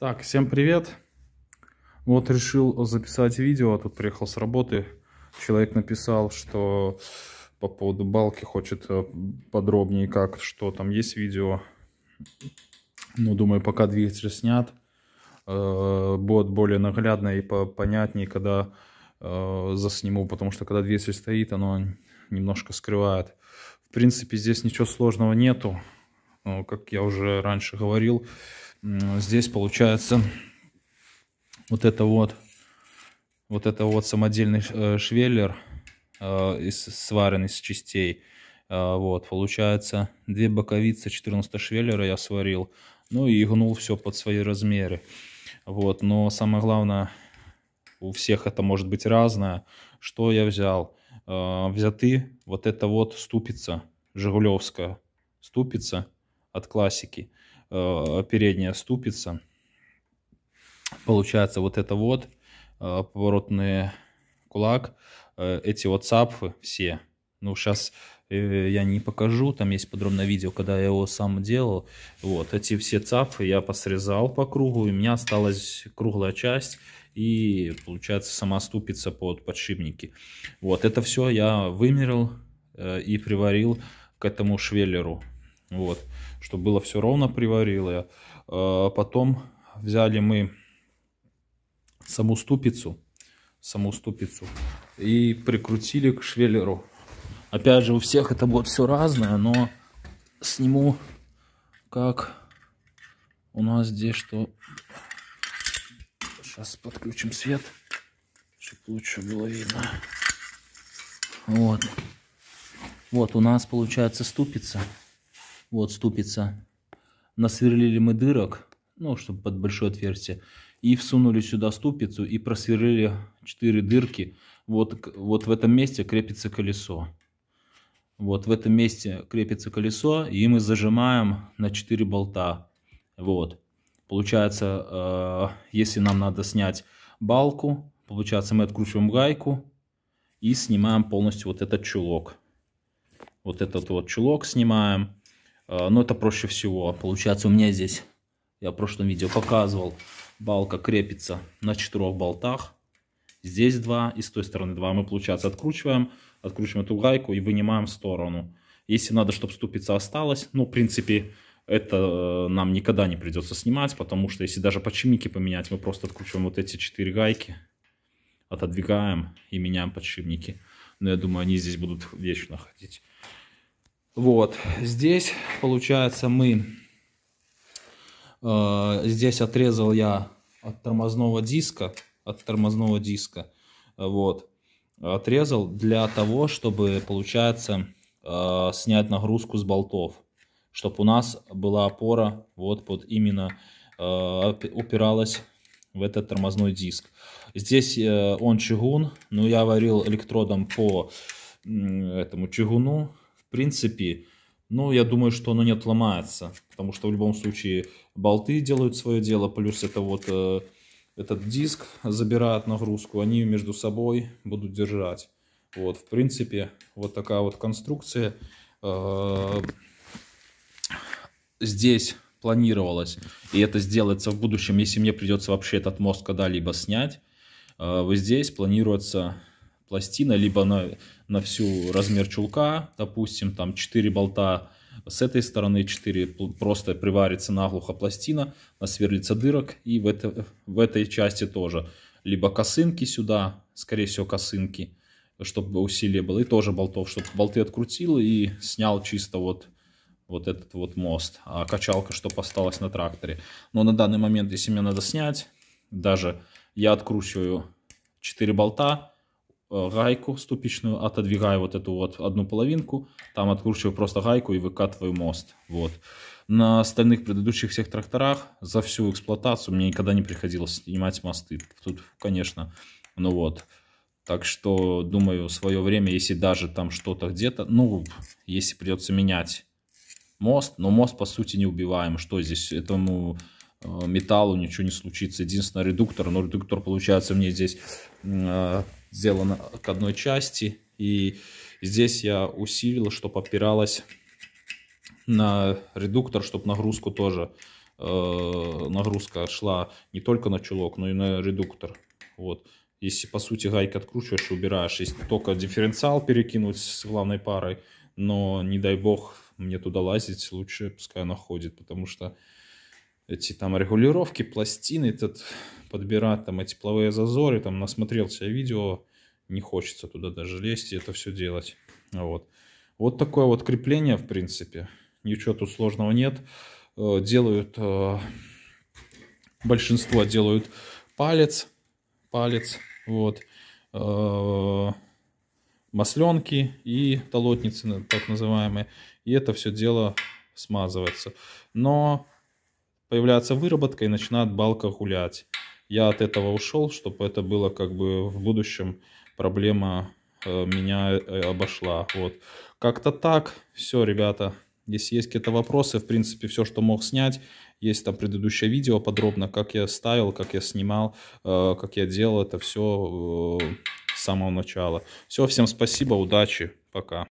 Так, всем привет. Вот решил записать видео, а тут приехал с работы. Человек написал, что по поводу балки хочет э, подробнее, как, что там есть видео. Ну, думаю, пока двигатель снят, э, будет более наглядно и понятнее, когда э, засниму, потому что когда двигатель стоит, оно немножко скрывает. В принципе, здесь ничего сложного нету. Как я уже раньше говорил, здесь получается вот это вот, вот это вот самодельный э, швеллер э, из, сварен из частей. Э, вот, получается, две боковицы 14 швеллера я сварил. Ну и гнул все под свои размеры. Вот, но самое главное, у всех это может быть разное. Что я взял? Взяты вот это вот ступица, жигулевская ступица от классики. Э, передняя ступица. Получается вот это вот э, поворотный кулак, э, эти вот сапфы все. Ну, сейчас я не покажу, там есть подробное видео, когда я его сам делал. Вот, эти все цапфы я посрезал по кругу, и у меня осталась круглая часть, и получается сама ступица под подшипники. Вот, это все я вымерил и приварил к этому швеллеру. Вот, чтобы было все ровно приварило. А, потом взяли мы саму ступицу, саму ступицу и прикрутили к швеллеру. Опять же, у всех это будет все разное, но сниму как у нас здесь что. Сейчас подключим свет, чтобы лучше было видно. Вот. Вот у нас получается ступица. Вот ступица. Насверлили мы дырок, ну, чтобы под большое отверстие. И всунули сюда ступицу и просверлили 4 дырки. Вот, вот в этом месте крепится колесо. Вот в этом месте крепится колесо, и мы зажимаем на 4 болта. Вот. Получается, э, если нам надо снять балку, получается, мы откручиваем гайку и снимаем полностью вот этот чулок. Вот этот вот чулок снимаем. Э, но это проще всего. Получается, у меня здесь, я в прошлом видео показывал, балка крепится на четырех болтах. Здесь два и с той стороны два. Мы, получается, откручиваем, откручиваем эту гайку и вынимаем в сторону. Если надо, чтобы ступица осталась, ну, в принципе, это э, нам никогда не придется снимать, потому что если даже подшипники поменять, мы просто откручиваем вот эти четыре гайки, отодвигаем и меняем подшипники. Но я думаю, они здесь будут вечно ходить. Вот, здесь, получается, мы... Э, здесь отрезал я от тормозного диска, от тормозного диска, вот, отрезал для того, чтобы, получается, э, снять нагрузку с болтов, чтобы у нас была опора вот под именно э, упиралась в этот тормозной диск. Здесь э, он чугун, но я варил электродом по этому чугуну, принципе, ну, я думаю, что оно не отломается, потому что в любом случае болты делают свое дело, плюс это вот э, этот диск забирает нагрузку, они между собой будут держать. Вот, в принципе, вот такая вот конструкция э, здесь планировалась, и это сделается в будущем, если мне придется вообще этот мост когда-либо снять. Э, вот здесь планируется пластина, либо на, на всю размер чулка, допустим, там 4 болта с этой стороны 4 просто приварится наглухо пластина, насверлится дырок и в, это, в этой части тоже. Либо косынки сюда, скорее всего косынки, чтобы усилие было, и тоже болтов, чтобы болты открутил и снял чисто вот, вот этот вот мост. А качалка, что осталась на тракторе. Но на данный момент, если мне надо снять, даже я откручиваю 4 болта, гайку ступичную, отодвигаю вот эту вот одну половинку, там откручиваю просто гайку и выкатываю мост. Вот. На остальных предыдущих всех тракторах за всю эксплуатацию мне никогда не приходилось снимать мосты. Тут, конечно, ну вот. Так что, думаю, свое время, если даже там что-то где-то, ну, если придется менять мост, но мост, по сути, не убиваем. Что здесь этому э, металлу ничего не случится. Единственное, редуктор, но редуктор, получается, мне здесь э, сделана к одной части. И здесь я усилил, чтобы опиралась на редуктор, чтобы нагрузку тоже, э, нагрузка шла не только на чулок, но и на редуктор. Вот. Если, по сути, гайки откручиваешь и убираешь, если только дифференциал перекинуть с главной парой, но, не дай бог, мне туда лазить, лучше пускай она ходит, потому что эти там регулировки, пластины этот подбирать, там эти тепловые зазоры, там насмотрелся видео, не хочется туда даже лезть и это все делать. Вот. Вот такое вот крепление, в принципе. Ничего тут сложного нет. Э, делают, э, большинство делают палец, палец, вот, э, масленки и толотницы, так называемые. И это все дело смазывается. Но появляется выработка и начинает балка гулять. Я от этого ушел, чтобы это было как бы в будущем проблема э, меня э, обошла. Вот. Как-то так. Все, ребята. Если есть какие-то вопросы, в принципе, все, что мог снять, есть там предыдущее видео подробно, как я ставил, как я снимал, э, как я делал это все э, с самого начала. Все, всем спасибо, удачи, пока.